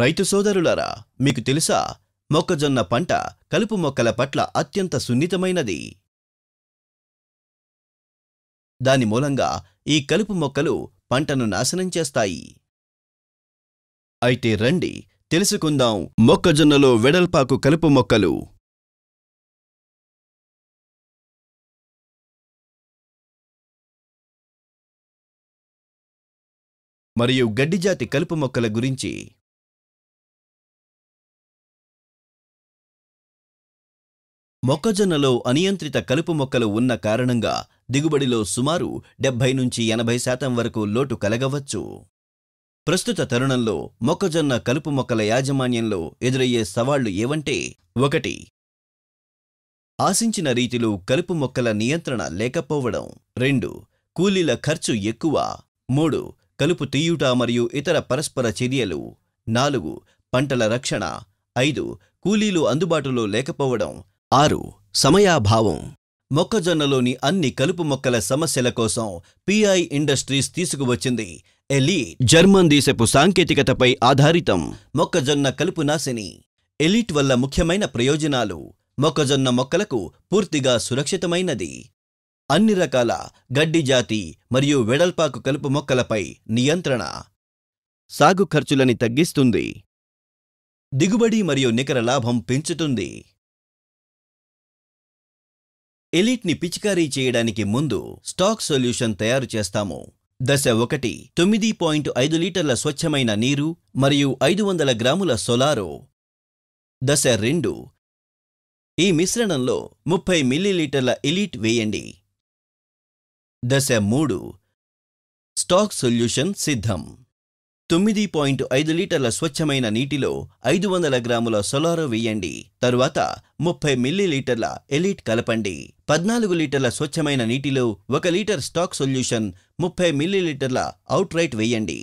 రైతు సోదరులారా మీకు తెలుసా మొక్కజొన్న పంట కలుపు మొక్కల పట్ల అత్యంత సున్నితమైనది దాని మూలంగా ఈ కలుపు మొక్కలు పంటను నాశనం చేస్తాయి అయితే రండి తెలుసుకుందాం మొక్కజొన్నలో వెడల్పాకు కలుపు మొక్కలు మరియు గడ్డిజాతి కలుపు మొక్కల గురించి మొక్కజొన్నలో అనియంత్రిత కలుపు మొక్కలు ఉన్న కారణంగా దిగుబడిలో సుమారు డెబ్బై నుంచి ఎనభై శాతం వరకు లోటు కలగవచ్చు ప్రస్తుత తరుణంలో మొక్కజొన్న కలుపు మొక్కల యాజమాన్యంలో ఎదురయ్యే సవాళ్లు ఏవంటే ఒకటి ఆశించిన రీతిలో కలుపు మొక్కల నియంత్రణ లేకపోవడం రెండు కూలీల ఖర్చు ఎక్కువ మూడు కలుపు తీయుట మరియు ఇతర పరస్పర చర్యలు నాలుగు పంటల రక్షణ ఐదు కూలీలు అందుబాటులో లేకపోవడం ఆరు సమయాభావం మొక్కజొన్నలోని అన్ని కలుపు మొక్కల సమస్యల కోసం పిఐ ఇండస్ట్రీస్ తీసుకువచ్చింది ఎలి జర్మన్ దేశపు సాంకేతికతపై ఆధారితం మొక్కజొన్న కలుపు నాశిని ఎలీట్ వల్ల ముఖ్యమైన ప్రయోజనాలు మొక్కజొన్న మొక్కలకు పూర్తిగా సురక్షితమైనది అన్ని రకాల గడ్డి జాతి మరియు వెడల్పాకు కలుపు మొక్కలపై నియంత్రణ సాగు ఖర్చులని తగ్గిస్తుంది దిగుబడి మరియు నికర లాభం పెంచుతుంది ఎలిట్ని పిచికారీ చేయడానికి ముందు స్టాక్ సొల్యూషన్ తయారు చేస్తాము దశ ఒకటి తొమ్మిది పాయింట్ ఐదు లీటర్ల స్వచ్ఛమైన నీరు మరియు ఐదు వందల గ్రాముల సొలారో దశ రెండు ఈ మిశ్రణంలో ముప్పై మిల్లీలీటర్ల ఎలిట్ వేయండి దశ మూడు స్టాక్ సొల్యూషన్ సిద్ధం తొమ్మిది పాయింట్ ఐదు లీటర్ల స్వచ్ఛమైన నీటిలో ఐదు వందల గ్రాముల సొలారో వేయండి తరువాత ముప్పై మిల్లీలీటర్ల ఎలీట్ కలపండి పద్నాలుగు లీటర్ల స్వచ్ఛమైన నీటిలో ఒక లీటర్ స్టాక్ సొల్యూషన్ ముప్పై మిల్లీలీటర్ల అవుట్రైట్ వేయండి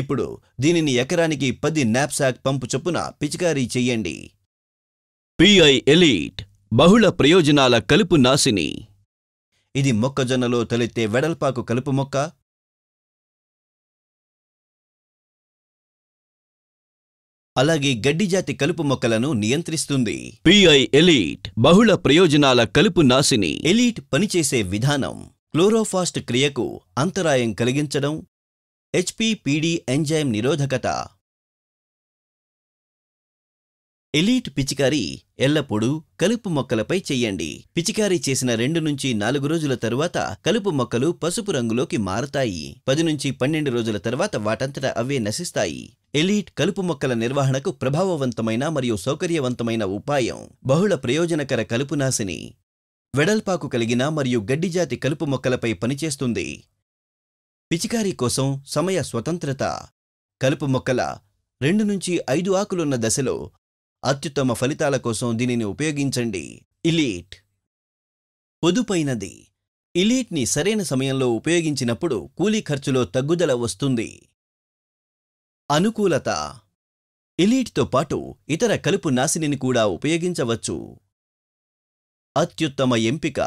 ఇప్పుడు దీనిని ఎకరానికి పది నాప్సాక్ పంపు చొప్పున పిచికారీ చెయ్యండి పిఐ ఎలీట్ బహుళ ప్రయోజనాల కలుపు నాశిని ఇది మొక్కజొన్నలో తలెత్తే వెడల్పాకు కలుపు మొక్క అలాగే గడ్డి జాతి కలుపు మొక్కలను నియంత్రిస్తుంది పిఐ ఎలీట్ బహుళ ప్రయోజనాల కలుపు నాశిని ఎలీట్ పనిచేసే విధానం క్లోరోఫాస్ట్ క్రియకు అంతరాయం కలిగించడం హెచ్పిపిడి ఎంజైమ్ నిరోధకత ఎలీట్ పిచికారీ ఎల్లప్పుడూ కలుపు మొక్కలపై చెయ్యండి పిచికారీ చేసిన రెండు నుంచి నాలుగు రోజుల తరువాత కలుపు మొక్కలు పసుపు రంగులోకి మారతాయి పది నుంచి పన్నెండు రోజుల తర్వాత వాటంతటా అవే నశిస్తాయి ఎలీట్ కలుపు మొక్కల నిర్వహణకు ప్రభావవంతమైన మరియు సౌకర్యవంతమైన ఉపాయం బహుళ ప్రయోజనకర కలుపు నాశిని వెడల్పాకు కలిగిన మరియు గడ్డిజాతి కలుపు మొక్కలపై పనిచేస్తుంది పిచికారీ కోసం సమయ స్వతంత్రత కలుపు మొక్కల రెండు నుంచి ఐదు ఆకులున్న దశలో అత్యుత్తమ ఫలితాల కోసం దీనిని ఉపయోగించండి ఇలీట్ పొదుపైనది ఇలీట్ని సరైన సమయంలో ఉపయోగించినప్పుడు కూలీ ఖర్చులో తగ్గుదల వస్తుంది అనుకూలత ఇలీట్తో పాటు ఇతర కలుపు నాశినిని కూడా ఉపయోగించవచ్చు అత్యుత్తమ ఎంపిక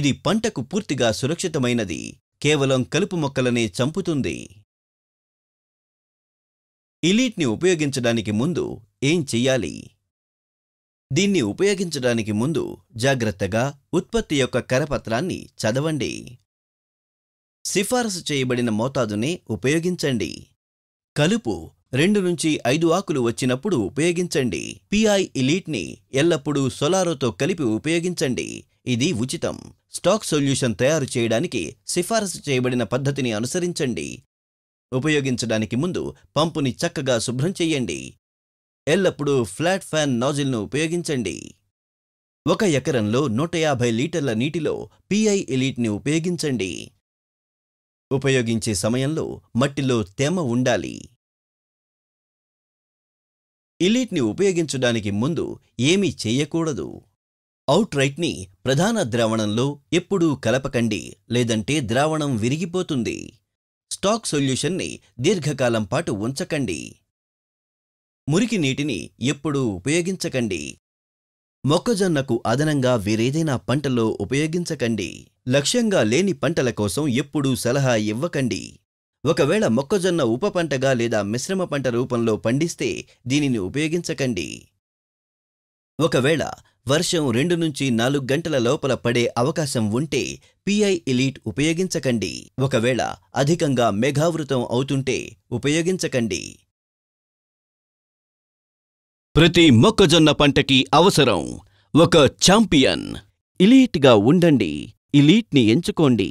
ఇది పంటకు పూర్తిగా సురక్షితమైనది కేవలం కలుపు మొక్కలనే చంపుతుంది ఇలీట్ని ఉపయోగించడానికి ముందు ఏం చెయ్యాలి దీన్ని ఉపయోగించడానికి ముందు జాగ్రత్తగా ఉత్పత్తి యొక్క కరపత్రాన్ని చదవండి సిఫారసు చేయబడిన మోతాదునే ఉపయోగించండి కలుపు రెండు నుంచి ఐదు ఆకులు వచ్చినప్పుడు ఉపయోగించండి పిఐ ఇలీట్ని ఎల్లప్పుడూ సొలారోతో కలిపి ఉపయోగించండి ఇది ఉచితం స్టాక్ సొల్యూషన్ తయారు చేయడానికి సిఫారసు చేయబడిన పద్ధతిని అనుసరించండి ఉపయోగించడానికి ముందు పంపుని చక్కగా శుభ్రం చేయండి ఎల్లప్పుడూ ఫ్లాట్ ఫ్యాన్ నాజిల్ను ఉపయోగించండి ఒక ఎకరంలో నూట యాభై లీటర్ల నీటిలో పిఐ ఎలీట్ని ఉపయోగించండి ఉపయోగించే సమయంలో మట్టిలో తేమ ఉండాలి ఇలీట్ని ఉపయోగించడానికి ముందు ఏమీ చేయకూడదు అవుట్ రైట్ని ప్రధాన ద్రావణంలో ఎప్పుడూ కలపకండి లేదంటే ద్రావణం విరిగిపోతుంది స్టాక్ సొల్యూషన్ని దీర్ఘకాలం పాటు ఉంచకండి మురికి నీటిని ఎప్పుడూ ఉపయోగించకండి మొక్కజొన్నకు అదనంగా వేరేదైనా పంటలో ఉపయోగించకండి లక్ష్యంగా లేని పంటల కోసం ఎప్పుడూ సలహా ఇవ్వకండి ఒకవేళ మొక్కజొన్న ఉప పంటగా లేదా మిశ్రమ పంట రూపంలో పండిస్తే దీనిని ఉపయోగించకండి ఒకవేళ వర్షం రెండు నుంచి నాలుగు గంటల లోపల పడే అవకాశం ఉంటే పిఐ ఇలీట్ ఉపయోగించకండి ఒకవేళ అధికంగా మేఘావృతం అవుతుంటే ఉపయోగించకండి ప్రతి మొక్కజొన్న పంటకి అవసరం ఒక ఛాంపియన్ ఇలీట్గా ఉండండి ఇలీట్ని ఎంచుకోండి